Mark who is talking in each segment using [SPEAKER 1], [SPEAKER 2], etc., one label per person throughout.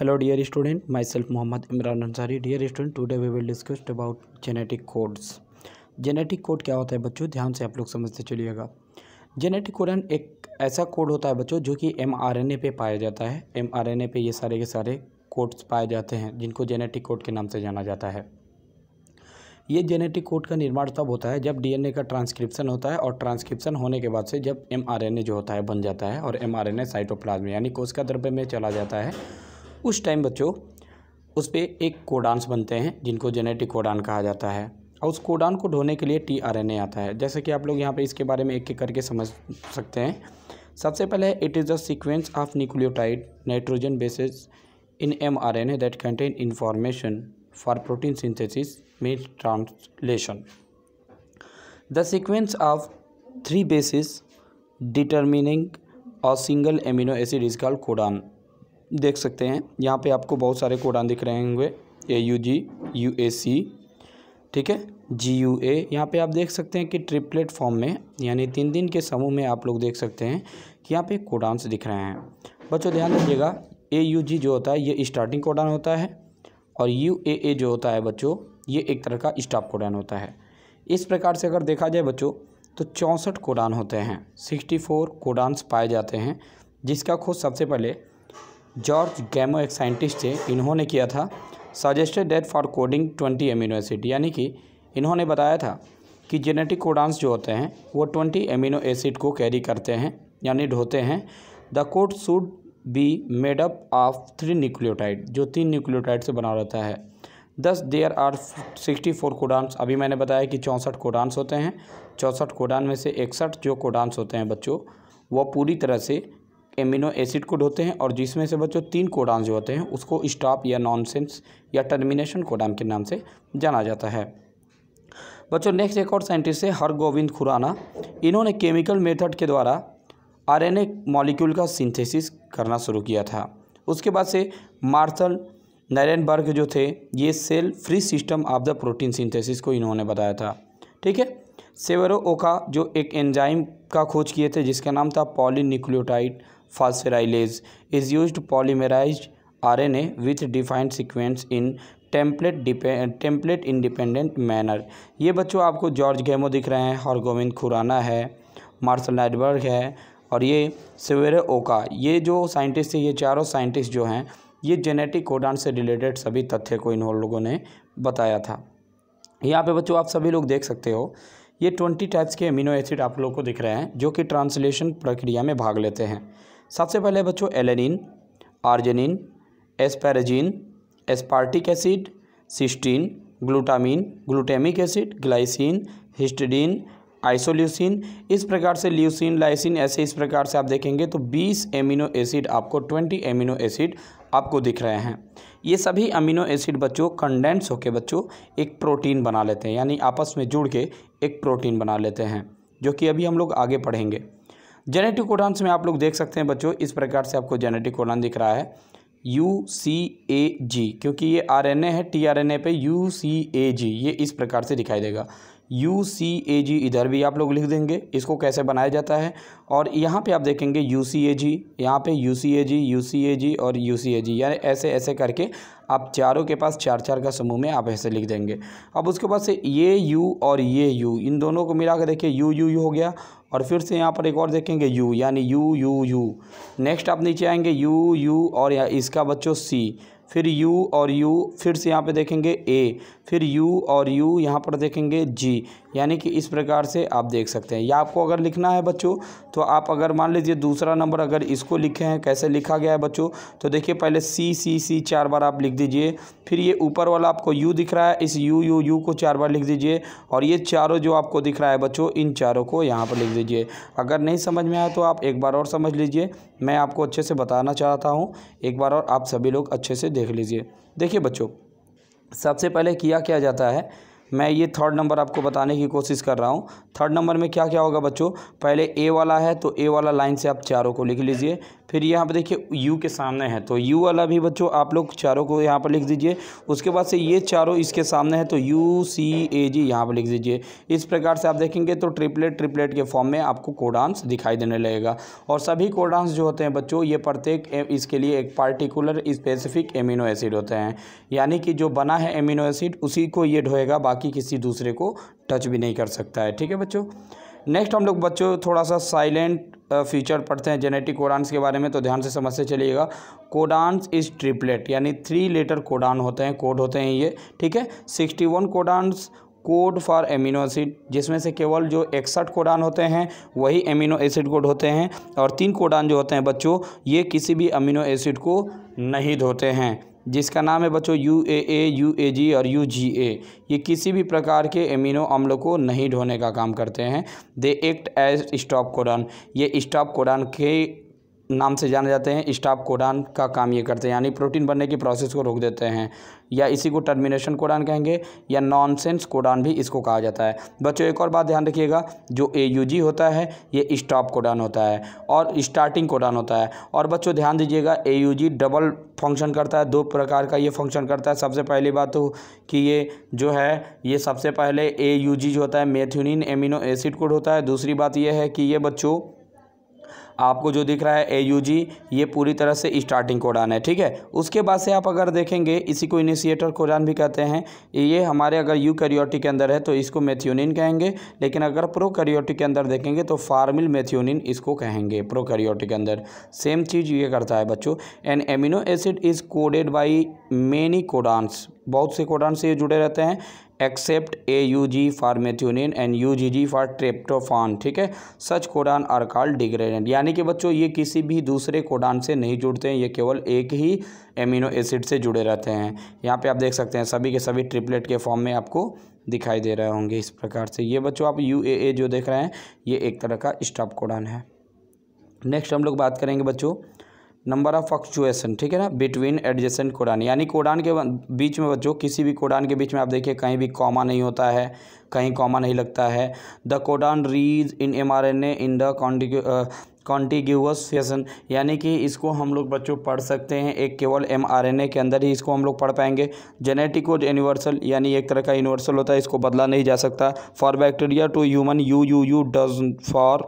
[SPEAKER 1] hello dear student myself Mohammad Imran Ansari dear student today we will discuss about genetic codes genetic code क्या होता है बच्चों ध्यान से आप लोग समझते चलिएगा जेनेटिक कोडन एक ऐसा कोड होता है बच्चों जो कि एम आर एन ए पे पाया जाता है एम आर एन ए पे ये सारे के सारे कोड्स पाए जाते हैं जिनको जेनेटिक कोड के नाम से जाना जाता है ये जेनेटिक कोड का निर्माण तब होता है जब डीएनए का ट्रांसक्रिप्शन होता है और ट्रांसक्रिप्शन होने के बाद से जब एमआरएनए जो होता है बन जाता है और एमआरएनए साइटोप्लाज्म यानी कोशिका द्रव्य में चला जाता है उस टाइम बच्चों उस पर एक कोडांस बनते हैं जिनको जेनेटिक कोडान कहा जाता है और उस कोडान को ढोने के लिए टी आर एन ए आता है जैसे कि आप लोग यहाँ पर इसके बारे में एक एक करके समझ सकते हैं सबसे पहले it is the sequence of nucleotide nitrogen bases in M R N A that contain information for protein synthesis में translation the sequence of three bases determining और single amino acid is called codon देख सकते हैं यहाँ पे आपको बहुत सारे कोडान दिख रहे होंगे ए यू जी यू ए सी ठीक है जी यू ए यहाँ पर आप देख सकते हैं कि ट्रिपलेट फॉर्म में यानी तीन दिन के समूह में आप लोग देख सकते हैं कि यहाँ पे कोडान्स दिख रहे हैं बच्चों ध्यान रखिएगा ए यू जी जो होता है ये स्टार्टिंग कोडान होता है और यू ए ए जो होता है बच्चों ये एक तरह का स्टाफ कोडान होता है इस प्रकार से अगर देखा जाए बच्चों तो चौंसठ कोडान होते हैं सिक्सटी फोर कोडान्स पाए जाते हैं जिसका खोज सबसे पहले जॉर्ज गैमो एक साइंटिस्ट थे इन्होंने किया था suggested that for coding twenty amino acid यानी कि इन्होंने बताया था कि जेनेटिक कोडांस जो होते हैं वो ट्वेंटी एमिनो एसिड को कैरी करते हैं यानी ढोते हैं the code should be made up of three nucleotide जो तीन न्यूक्लियोटाइड से बना रहता है thus there are sixty four codons अभी मैंने बताया कि चौंसठ कोडांस होते हैं चौंसठ कोडान में से इकसठ जो कोडांस होते हैं बच्चों वो पूरी तरह से एमिनो एसिड कोड होते हैं और जिसमें से बच्चों तीन कोडान जो होते हैं उसको स्टॉप या नॉनसेंस या टर्मिनेशन कोडान के नाम से जाना जाता है बच्चों नेक्स्ट एक और साइंटिस्ट है हर गोविंद खुराना इन्होंने केमिकल मेथड के द्वारा आरएनए मॉलिक्यूल का सिंथेसिस करना शुरू किया था उसके बाद से मार्सल नरेनबर्ग जो थे ये cell free system of the protein synthesis को इन्होंने बताया था ठीक है सेवरो ओका जो एक एंजाइम का खोज किए थे जिसका नाम था polynucleotide phosphorylase is use polymerise R N A with defined sequence in template template independent manner ये बच्चों आपको जॉर्ज गेमो दिख रहे हैं हरगोविंद खुराना है मार्शल नाइटबर्ग है और ये सवेरे ओका ये जो साइंटिस्ट है ये चारों साइंटिस्ट जो हैं ये जेनेटिक कोडान से रिलेटेड सभी तथ्य को इन लोगों ने बताया था यहाँ पे बच्चों आप सभी लोग देख सकते हो ये ट्वेंटी टाइप्स के अमीनो एसिड आप लोगों को दिख रहे हैं जो कि ट्रांसलेशन प्रक्रिया में भाग लेते हैं सबसे पहले बच्चों alanine arginine asparagine aspartic acid cysteine glutamine glutamic acid glycine histidine isoleucine इस प्रकार से ल्यूसिन लाइसिन ऐसे इस प्रकार से आप देखेंगे तो 20 एमिनो एसिड आपको 20 एमिनो एसिड आपको दिख रहे हैं ये सभी अमीनो एसिड बच्चों कंडेंस होकर बच्चों एक प्रोटीन बना लेते हैं यानी आपस में जुड़ के एक प्रोटीन बना लेते हैं जो कि अभी हम लोग आगे पढ़ेंगे जेनेटिक कोडान में आप लोग देख सकते हैं बच्चों इस प्रकार से आपको जेनेटिक कोडान दिख रहा है यू सी ए जी क्योंकि ये आर एन ए है टी आर एन ए पे यू सी ए जी ये इस प्रकार से दिखाई देगा यू सी ए जी इधर भी आप लोग लिख देंगे इसको कैसे बनाया जाता है और यहाँ पे आप देखेंगे यू सी ए जी यहाँ पे you see A ji you see ए जी और यू सी ए जी यानी ऐसे ऐसे करके आप चारों के पास चार चार का समूह में आप ऐसे लिख देंगे अब उसके बाद से ये यू और ये यू इन दोनों को मिला के देखिए यू यू यू हो गया और फिर से यहाँ पर एक और देखेंगे यू यानी यू यू यू नेक्स्ट आप नीचे आएंगे यू यू और इसका बच्चों सी फिर यू और यू फिर से यहाँ पे देखेंगे ए फिर यू और यू यहाँ पर देखेंगे जी यानी कि इस प्रकार से आप देख सकते हैं या आपको अगर लिखना है बच्चों तो आप अगर मान लीजिए दूसरा नंबर अगर इसको लिखे हैं कैसे लिखा गया है बच्चों तो देखिए पहले सी सी सी चार बार आप लिख दीजिए फिर ये ऊपर वाला आपको यू दिख रहा है इस यू यू यू को चार बार लिख दीजिए और ये चारों जो आपको दिख रहा है बच्चों इन चारों को यहाँ पर लिख दीजिए अगर नहीं समझ में आया तो आप एक बार और समझ लीजिए मैं आपको अच्छे से बताना चाहता हूँ एक बार और आप सभी लोग अच्छे से देख लीजिए देखिए बच्चों सबसे पहले किया क्या जाता है मैं ये थर्ड नंबर आपको बताने की कोशिश कर रहा हूँ थर्ड नंबर में क्या क्या होगा बच्चों पहले ए वाला है तो ए वाला लाइन से आप चारों को लिख लीजिए फिर यहाँ पर देखिए यू के सामने है तो यू वाला भी बच्चों आप लोग चारों को यहाँ पर लिख दीजिए उसके बाद से ये चारों इसके सामने है तो यू सी ए जी यहाँ पर लिख दीजिए इस प्रकार से आप देखेंगे तो ट्रिपलेट ट्रिपलेट के फॉर्म में आपको कोडांस दिखाई देने लगेगा और सभी कोडांस जो होते हैं बच्चों ये प्रत्येक इसके लिए एक पार्टिकुलर स्पेसिफिक एमिनो एसिड होते हैं यानी कि जो बना है एमिनो एसिड उसी को ये ढोएगा बाकी किसी दूसरे को टच भी नहीं कर सकता है ठीक है बच्चों नेक्स्ट हम लोग बच्चों थोड़ा सा साइलेंट फीचर पढ़ते हैं जेनेटिक कोडांस के बारे में तो ध्यान से समझते चलिएगा कोडांस इज ट्रिपलेट यानी थ्री लेटर कोडान होते हैं कोड होते हैं ये ठीक है sixty one codons code for amino acid जिसमें से केवल जो इकसठ कोडान होते हैं वही एमिनो एसिड कोड होते हैं और तीन कोडान जो होते हैं बच्चों ये किसी भी अमीनो एसिड को नहीं धोते हैं जिसका नाम है बच्चों U A A U A जी और यू जी ए ये किसी भी प्रकार के एमिनो अम्ल को नहीं ढोने का काम करते हैं they act as stop codon ये स्टॉप कोडान के नाम से जाने जाते हैं स्टाफ कोडान का काम ये करते हैं यानी प्रोटीन बनने की प्रोसेस को रोक देते हैं या इसी को टर्मिनेशन कोडान कहेंगे या नॉनसेंस कोडान भी इसको कहा जाता है बच्चों एक और बात ध्यान रखिएगा जो ए यू जी होता है ये स्टॉप कोडान होता है और स्टार्टिंग कोडान होता है और बच्चों ध्यान दीजिएगा A U G double function करता है दो प्रकार का ये फंक्शन करता है सबसे पहली बात तो कि ये जो है ये सबसे पहले ए यू जी जो होता है मेथ्यूनिन एमिनो एसिड कोड होता है दूसरी बात यह है कि ये बच्चों आपको जो दिख रहा है ए यू जी ये पूरी तरह से स्टार्टिंग कोडान है ठीक है उसके बाद से आप अगर देखेंगे इसी को इनिशिएटर कोडान भी कहते हैं ये हमारे अगर यू कैरियोटिक के अंदर है तो इसको मेथियोनिन कहेंगे लेकिन अगर प्रो कैरियोटिक के अंदर देखेंगे तो फार्मिल मेथियोनिन इसको कहेंगे प्रो कैरियोटिक के अंदर सेम चीज़ ये करता है बच्चों and amino acid is coded by many codons बहुत से कोडान से ये जुड़े रहते हैं except A U G for methionine and U G G for tryptophan ठीक है सच कोडान आर डिग्रेडेंट यानी कि बच्चों ये किसी भी दूसरे कोडान से नहीं जुड़ते हैं ये केवल एक ही एमिनो एसिड से जुड़े रहते हैं यहाँ पे आप देख सकते हैं सभी के सभी ट्रिपलेट के फॉर्म में आपको दिखाई दे रहे होंगे इस प्रकार से ये बच्चों आप यू ए ए जो देख रहे हैं ये एक तरह का स्टॉप कोडान है नेक्स्ट हम लोग बात करेंगे बच्चों नंबर ऑफ फ्लक्चुएसन ठीक है ना बिटवीन एडजेसेंट कोडान यानी कोडान के बीच में बच्चों किसी भी कोडान के बीच में आप देखिए कहीं भी कॉमा नहीं होता है कहीं कॉमा नहीं लगता है the codon reads in M R N A in the contiguous fashion यानी कि इसको हम लोग बच्चों पढ़ सकते हैं एक केवल एम आर एन ए के अंदर ही इसको हम लोग पढ़ पाएंगे जेनेटिक और यूनिवर्सल यानी एक तरह का यूनिवर्सल होता है इसको बदला नहीं जा सकता for bacteria to human U U U does for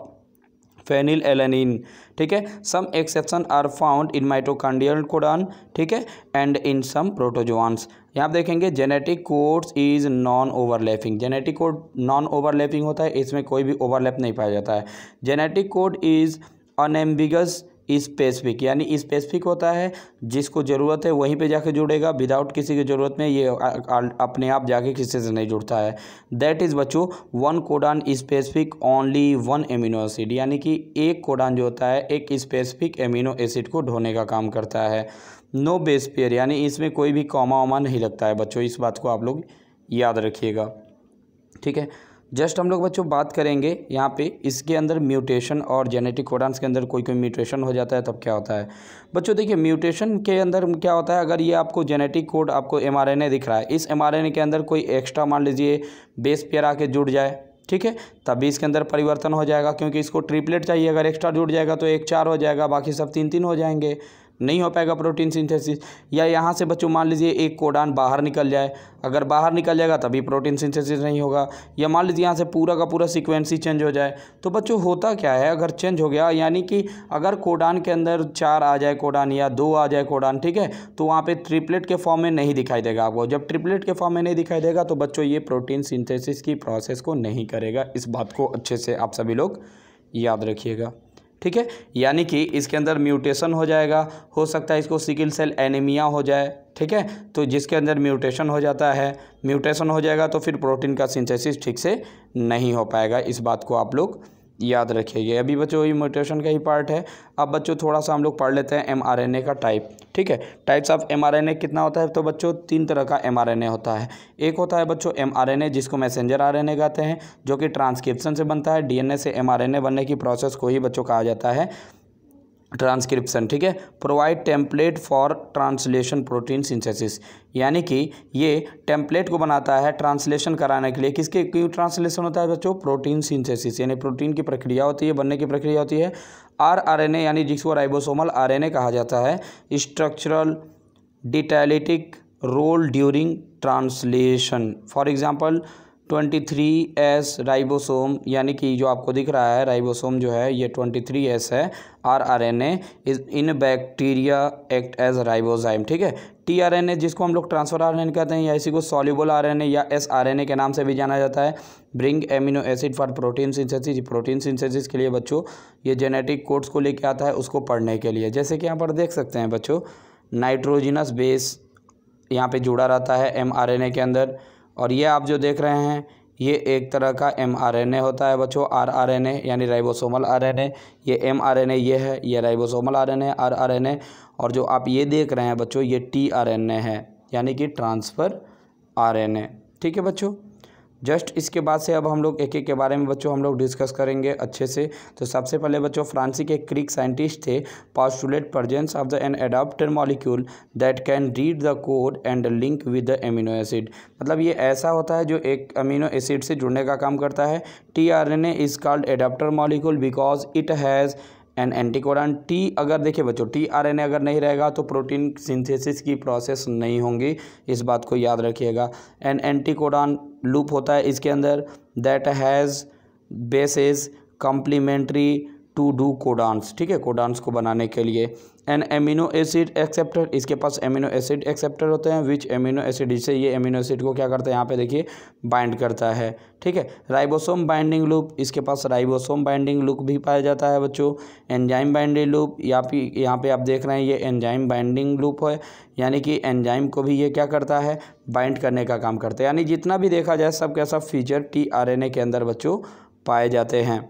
[SPEAKER 1] phenylalanine ठीक है some exception are found in mitochondrial codon ठीक है एंड इन सम प्रोटोजोआंस यहाँ आप देखेंगे genetic codes is non overlapping genetic code non overlapping होता है इसमें कोई भी ओवरलैप नहीं पाया जाता है genetic code is unambiguous specific यानी स्पेसिफिक होता है जिसको ज़रूरत है वहीं पे जाके जुड़ेगा विदाउट किसी की ज़रूरत में ये अपने आप जाके किसी से नहीं जुड़ता है दैट इज़ बच्चों one codon specific only one amino acid यानी कि एक कोडान जो होता है एक स्पेसिफिक एमिनो एसिड को ढोने का काम करता है नो बेस पेयर यानी इसमें कोई भी कॉमा वामा नहीं लगता है बच्चों इस बात को आप लोग याद रखिएगा ठीक है जस्ट हम लोग बच्चों बात करेंगे यहाँ पे इसके अंदर म्यूटेशन और जेनेटिक कोडांस के अंदर कोई कोई म्यूटेशन हो जाता है तब क्या होता है बच्चों देखिए म्यूटेशन के अंदर क्या होता है अगर ये आपको जेनेटिक कोड आपको एमआरएनए दिख रहा है इस एमआरएनए के अंदर कोई एक्स्ट्रा मान लीजिए बेस पेयर आके जुड़ जाए ठीक है तभी इसके अंदर परिवर्तन हो जाएगा क्योंकि इसको ट्रिपलेट चाहिए अगर एक्स्ट्रा जुड़ जाएगा तो एक चार हो जाएगा बाकी सब तीन तीन हो जाएंगे नहीं हो पाएगा प्रोटीन सिंथेसिस या यहाँ से बच्चों मान लीजिए एक कोडान बाहर निकल जाए अगर बाहर निकल जाएगा तभी प्रोटीन सिंथेसिस नहीं होगा या मान लीजिए यहाँ से पूरा का पूरा सिक्वेंसी ही चेंज हो जाए तो बच्चों होता क्या है अगर चेंज हो गया यानी कि अगर कोडान के अंदर चार आ जाए कोडान या दो आ जाए कोडान ठीक है तो वहाँ पर ट्रिपलेट के फॉर्म में नहीं दिखाई देगा आपको जब ट्रिपलेट के फॉर्म में नहीं दिखाई देगा तो बच्चों ये प्रोटीन सिंथेसिस की प्रोसेस को नहीं करेगा इस बात को अच्छे से आप सभी लोग याद रखिएगा ठीक है यानी कि इसके अंदर म्यूटेशन हो जाएगा हो सकता है इसको सिकिल सेल एनीमिया हो जाए ठीक है तो जिसके अंदर म्यूटेशन हो जाता है म्यूटेशन हो जाएगा तो फिर प्रोटीन का सिंथेसिस ठीक से नहीं हो पाएगा इस बात को आप लोग याद रखिएगा अभी बच्चों ये म्यूटेशन का ही पार्ट है अब बच्चों थोड़ा सा हम लोग पढ़ लेते हैं एमआरएनए का टाइप ठीक है टाइप्स ऑफ एमआरएनए कितना होता है तो बच्चों तीन तरह का एमआरएनए होता है एक होता है बच्चों एमआरएनए जिसको मैसेंजर आरएनए कहते हैं जो कि ट्रांसक्रिप्शन से बनता है डीएनए से एमआरएनए बनने की प्रोसेस को ही बच्चों कहा जाता है ट्रांसक्रिप्शन ठीक है provide template for translation protein synthesis यानी कि ये टेम्पलेट को बनाता है ट्रांसलेशन कराने के लिए किसके क्यों ट्रांसलेशन होता है बच्चों प्रोटीन सिंथेसिस यानी प्रोटीन की प्रक्रिया होती है बनने की प्रक्रिया होती है आर आर एन ए यानी जिसको राइबोसोमल आर एन ए कहा जाता है structural catalytic role during translation for example twenty three S ribosome यानी कि जो आपको दिख रहा है राइबोसोम जो है ये ट्वेंटी थ्री एस है R R N A in bacteria act as ribozyme ठीक है टी आर एन ए जिसको हम लोग ट्रांसफर आर एन ए कहते हैं या इसी को सॉल्यूबल आर एन ए या एस आर एन ए के नाम से भी जाना जाता है bring amino acid for protein synthesis protein synthesis के लिए बच्चों ये जेनेटिक कोड्स को लेके आता है उसको पढ़ने के लिए जैसे कि यहाँ पर देख सकते हैं बच्चों नाइट्रोजिनस बेस यहाँ पे जुड़ा रहता है एम आर एन ए के अंदर और ये आप जो देख रहे हैं ये एक तरह का एम आर एन ए होता है बच्चों आर आर एन ए यानी राइबोसोमल आर एन ए ये एम आर एन ए ये है ये ribosomal R N A R R N A और जो आप ये देख रहे हैं बच्चों ये टी आर एन ए है यानी कि ट्रांसफ़र आर एन ए ठीक है बच्चों जस्ट इसके बाद से अब हम लोग एक एक के बारे में बच्चों हम लोग डिस्कस करेंगे अच्छे से तो सबसे पहले बच्चों फ्रांसी के क्रिक साइंटिस्ट थे postulate presence of the an adaptor molecule that can read the code and link with the amino acid मतलब ये ऐसा होता है जो एक अमीनो एसिड से जुड़ने का काम करता है T R N A is called adaptor molecule because it has and anticodon T अगर देखिए बच्चों टी ए अगर नहीं रहेगा तो प्रोटीन सिंथेसिस की प्रोसेस नहीं होंगी इस बात को याद रखिएगा एंड एंटीकोडन लूप होता है इसके अंदर that has bases complementary to the codons ठीक है कोडांस को बनाने के लिए एन एमिनो एसिड एक्सेप्टर इसके पास एमिनो एसिड एक्सेप्टर होते हैं विच एमिनो एसिड इसे ये एमिनो एसिड को क्या करता है यहाँ पे देखिए बाइंड करता है ठीक है राइबोसोम बाइंडिंग लूप इसके पास राइबोसोम बाइंडिंग लूप भी पाया जाता है बच्चों एंजाइम बाइंडिंग लूप या फिर यहाँ पे आप देख रहे हैं ये एंजाइम बाइंडिंग लूप है यानी कि एंजाइम को भी ये क्या करता है बाइंड करने का काम करता है यानी जितना भी देखा जाए सब कैसा फीचर टी के अंदर बच्चों पाए जाते हैं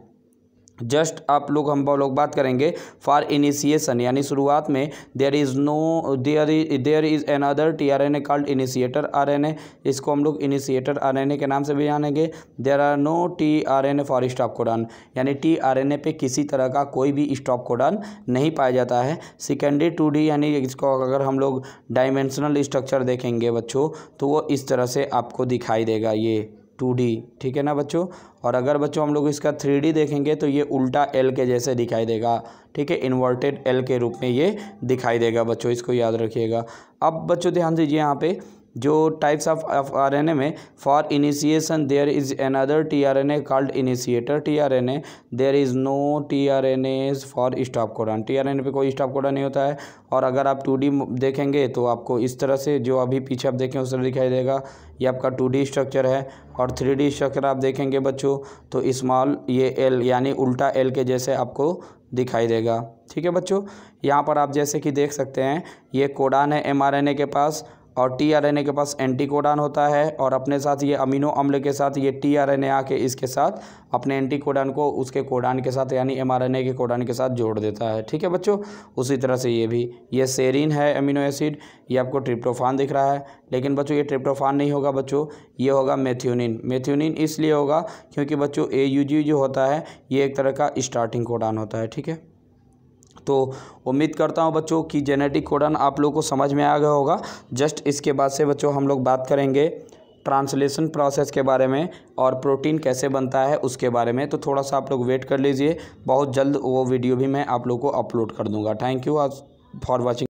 [SPEAKER 1] जस्ट आप लोग हम लोग बात करेंगे फॉर इनिशिएशन यानी शुरुआत में there is no there there is another T R N A called initiator R N A इसको हम लोग इनिशिएटर आर एन ए के नाम से भी जानेंगे there are no T R N A for stop codon यानी टी आर एन ए पे किसी तरह का कोई भी स्टॉप कोडन नहीं पाया जाता है सेकेंडरी टू डी यानी इसको अगर हम लोग डायमेंशनल स्ट्रक्चर देखेंगे बच्चों तो वो इस तरह से आपको दिखाई देगा ये टू ठीक है ना बच्चों और अगर बच्चों हम लोग इसका थ्री देखेंगे तो ये उल्टा एल के जैसे दिखाई देगा ठीक है इन्वर्टेड एल के रूप में ये दिखाई देगा बच्चों इसको याद रखिएगा अब बच्चों ध्यान दीजिए यहाँ पे जो types of R N A में for initiation there is another T R N A called initiator T R N A there is no T R N A for stop codon T R N A पर कोई stop codon नहीं होता है और अगर आप to D देखेंगे तो आपको इस तरह से जो अभी पीछे आप देखें उस तरह दिखाई देगा ये आपका टू डी स्ट्रक्चर है और थ्री डी स्ट्रक्चर आप देखेंगे बच्चों तो इस्माल ये एल यानी उल्टा एल के जैसे आपको दिखाई देगा ठीक है बच्चों यहाँ पर आप जैसे कि देख सकते हैं ये कोडान है एम आर एन ए के पास और टीआरएनए के पास एंटीकोडान होता है और अपने साथ ये अमीनो अम्ल के साथ ये टीआरएनए आके इसके साथ अपने एंटीकोडान को उसके कोडान के साथ यानी एमआरएनए के कोडान के साथ जोड़ देता है ठीक है बच्चों उसी तरह से ये भी ये सेरिन है अमीनो एसिड ये आपको ट्रिप्टोफान दिख रहा है लेकिन बच्चों ये ट्रिप्टोफान नहीं होगा बच्चों ये होगा मेथ्यूनिन मेथ्यूनिन इसलिए होगा क्योंकि बच्चों ए जो होता है ये एक तरह का स्टार्टिंग कोडान होता है ठीक है तो उम्मीद करता हूँ बच्चों कि जेनेटिक कोडन आप लोग को समझ में आ गया होगा जस्ट इसके बाद से बच्चों हम लोग बात करेंगे ट्रांसलेशन प्रोसेस के बारे में और प्रोटीन कैसे बनता है उसके बारे में तो थोड़ा सा आप लोग वेट कर लीजिए बहुत जल्द वो वीडियो भी मैं आप लोग को अपलोड कर दूँगा थैंक यू आज फॉर वॉचिंग